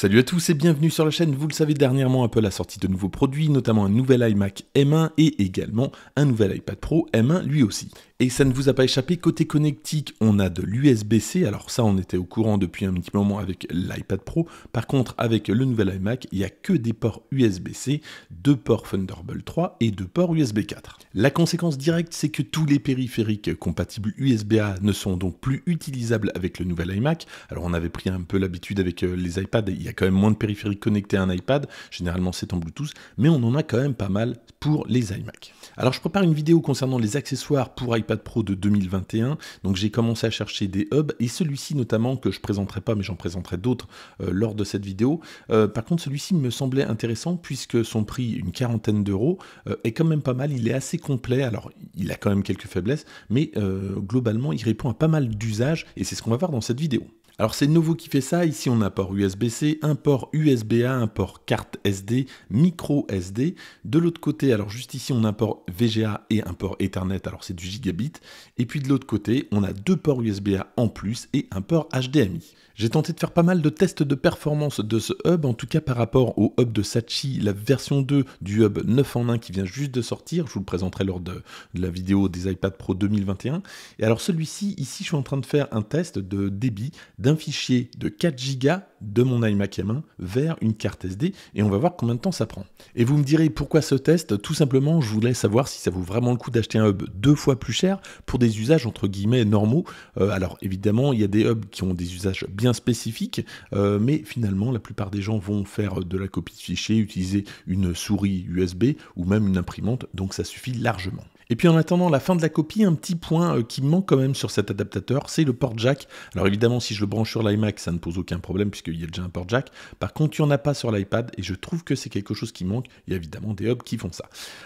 Salut à tous et bienvenue sur la chaîne. Vous le savez, dernièrement, Apple a sorti de nouveaux produits, notamment un nouvel iMac M1 et également un nouvel iPad Pro M1 lui aussi. Et ça ne vous a pas échappé, côté connectique, on a de l'USB-C, alors ça on était au courant depuis un petit moment avec l'iPad Pro, par contre avec le nouvel iMac, il n'y a que des ports USB-C, deux ports Thunderbolt 3 et deux ports USB 4. La conséquence directe, c'est que tous les périphériques compatibles USB-A ne sont donc plus utilisables avec le nouvel iMac. Alors on avait pris un peu l'habitude avec euh, les iPads, il y a quand même moins de périphériques connectés à un iPad, généralement c'est en Bluetooth, mais on en a quand même pas mal pour les iMac. Alors je prépare une vidéo concernant les accessoires pour iPad de Pro de 2021. Donc j'ai commencé à chercher des hubs et celui-ci notamment que je présenterai pas mais j'en présenterai d'autres euh, lors de cette vidéo. Euh, par contre celui-ci me semblait intéressant puisque son prix, une quarantaine d'euros, euh, est quand même pas mal. Il est assez complet. Alors il a quand même quelques faiblesses mais globalement il répond à pas mal d'usages et c'est ce qu'on va voir dans cette vidéo. Alors c'est nouveau qui fait ça, ici on a un port USB-C, un port USB-A, un port carte SD, micro SD. De l'autre côté, alors juste ici on a un port VGA et un port Ethernet, alors c'est du gigabit. Et puis de l'autre côté, on a deux ports USB-A en plus et un port HDMI. J'ai tenté de faire pas mal de tests de performance de ce hub, en tout cas par rapport au hub de Sachi, la version 2 du hub 9 en 1 qui vient juste de sortir, je vous le présenterai lors de, la vidéo des iPad Pro 2021. Et alors celui-ci, ici je suis en train de faire un test de débit fichier de 4 Go de mon iMac M1 vers une carte SD et on va voir combien de temps ça prend. Et vous me direz pourquoi ce test Tout simplement, je voulais savoir si ça vaut vraiment le coup d'acheter un hub deux fois plus cher pour des usages entre guillemets normaux. Euh, alors évidemment, il y a des hubs qui ont des usages bien spécifiques, euh, mais finalement, la plupart des gens vont faire de la copie de fichiers, utiliser une souris USB ou même une imprimante, donc ça suffit largement. Et puis en attendant la fin de la copie, un petit point euh, qui manque quand même sur cet adaptateur, c'est le port jack. Alors évidemment, si je le branche sur l'iMac, ça ne pose aucun problème puisqu'il y a déjà un port jack. Par contre, il n'y en a pas sur l'iPad et je trouve que c'est quelque chose qui manque. Il y a évidemment des hubs qui font ça.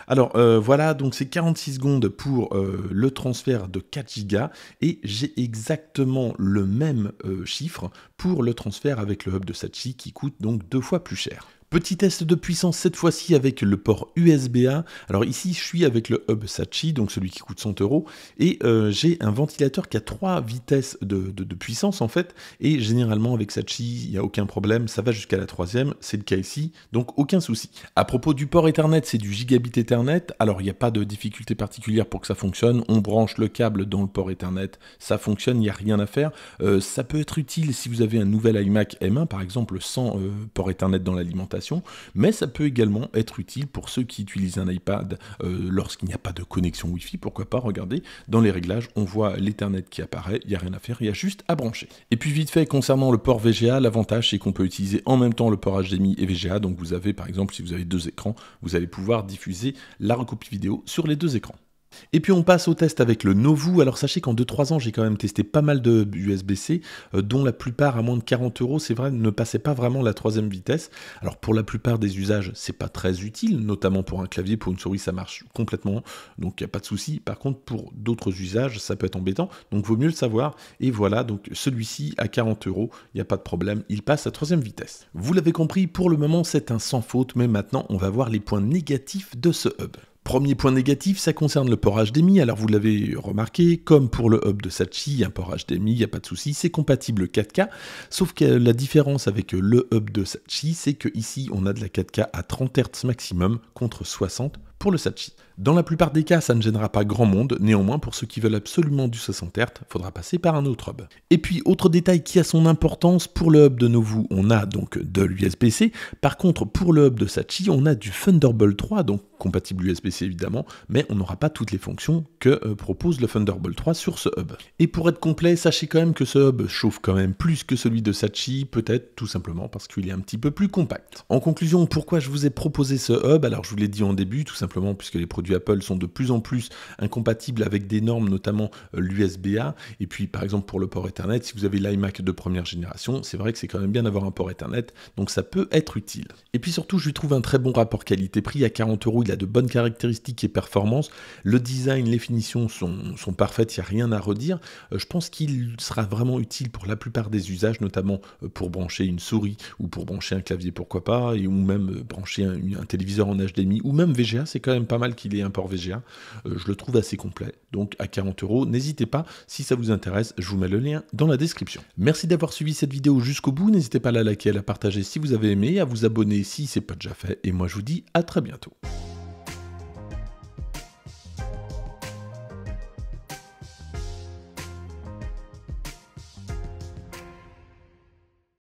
Alors euh, voilà, donc c'est 46 secondes pour euh, le transfert de 4 Go et j'ai exactement le même chiffre pour le transfert avec le hub de Sachi qui coûte donc deux fois plus cher. Petit test de puissance cette fois-ci avec le port USB-A. Alors ici, je suis avec le hub Sachi, donc celui qui coûte 100 euros, et euh, j'ai un ventilateur qui a trois vitesses de, puissance en fait. Et généralement avec Sachi, il n'y a aucun problème, ça va jusqu'à la troisième. C'est le cas ici, donc aucun souci. À propos du port Ethernet, c'est du gigabit Ethernet. Alors il n'y a pas de difficulté particulière pour que ça fonctionne. On branche le câble dans le port Ethernet, ça fonctionne, il n'y a rien à faire. Euh, ça peut être utile si vous avez un nouvel iMac M1 par exemple sans euh, port Ethernet dans l'alimentation mais ça peut également être utile pour ceux qui utilisent un iPad euh, lorsqu'il n'y a pas de connexion Wi-Fi, pourquoi pas, regarder dans les réglages, on voit l'Ethernet qui apparaît, il n'y a rien à faire, il y a juste à brancher. Et puis vite fait, concernant le port VGA, l'avantage c'est qu'on peut utiliser en même temps le port HDMI et VGA, donc vous avez par exemple, si vous avez deux écrans, vous allez pouvoir diffuser la recopie vidéo sur les deux écrans. Et puis on passe au test avec le Novoo, Alors sachez qu'en 2-3 ans, j'ai quand même testé pas mal de USB-C, euh, dont la plupart à moins de 40 euros, c'est vrai, ne passaient pas vraiment la troisième vitesse. Alors pour la plupart des usages, c'est pas très utile, notamment pour un clavier, pour une souris, ça marche complètement, donc il n'y a pas de souci. Par contre, pour d'autres usages, ça peut être embêtant, donc vaut mieux le savoir. Et voilà, donc celui-ci à 40 euros, il n'y a pas de problème, il passe à troisième vitesse. Vous l'avez compris, pour le moment, c'est un sans faute, mais maintenant, on va voir les points négatifs de ce hub. Premier point négatif, ça concerne le port HDMI. Alors vous l'avez remarqué, comme pour le hub de Sachi, un port HDMI, il n'y a pas de souci, c'est compatible 4K. Sauf que la différence avec le hub de Sachi, c'est que ici on a de la 4K à 30 Hz maximum contre 60 pour le Sachi. Dans la plupart des cas, ça ne gênera pas grand monde, néanmoins pour ceux qui veulent absolument du 60 Hz, faudra passer par un autre hub. Et puis autre détail qui a son importance, pour le hub de Novu, on a donc de l'USB-C, par contre pour le hub de Sachi, on a du Thunderbolt 3, donc compatible USB-C évidemment, mais on n'aura pas toutes les fonctions que euh, propose le Thunderbolt 3 sur ce hub. Et pour être complet, sachez quand même que ce hub chauffe quand même plus que celui de Sachi, peut-être tout simplement parce qu'il est un petit peu plus compact. En conclusion, pourquoi je vous ai proposé ce hub Alors je vous l'ai dit en début, tout simplement puisque les produits Apple sont de plus en plus incompatibles avec des normes, notamment euh, l'USB-A, et puis par exemple pour le port Ethernet, si vous avez l'iMac de première génération, c'est vrai que c'est quand même bien d'avoir un port Ethernet, donc ça peut être utile. Et puis surtout, je lui trouve un très bon rapport qualité-prix à 40 euros, il a de bonnes caractéristiques et performances. Le design, les finitions sont, parfaites, il n'y a rien à redire. Euh, je pense qu'il sera vraiment utile pour la plupart des usages, notamment euh, pour brancher une souris ou pour brancher un clavier, pourquoi pas, ou même euh, brancher un, téléviseur en HDMI, ou même VGA, c'est quand même pas mal qu'il ait un port VGA. je le trouve assez complet, donc à 40 euros. N'hésitez pas, si ça vous intéresse, je vous mets le lien dans la description. Merci d'avoir suivi cette vidéo jusqu'au bout. N'hésitez pas à la liker, à la partager si vous avez aimé, à vous abonner si c'est pas déjà fait. Et moi, je vous dis à très bientôt.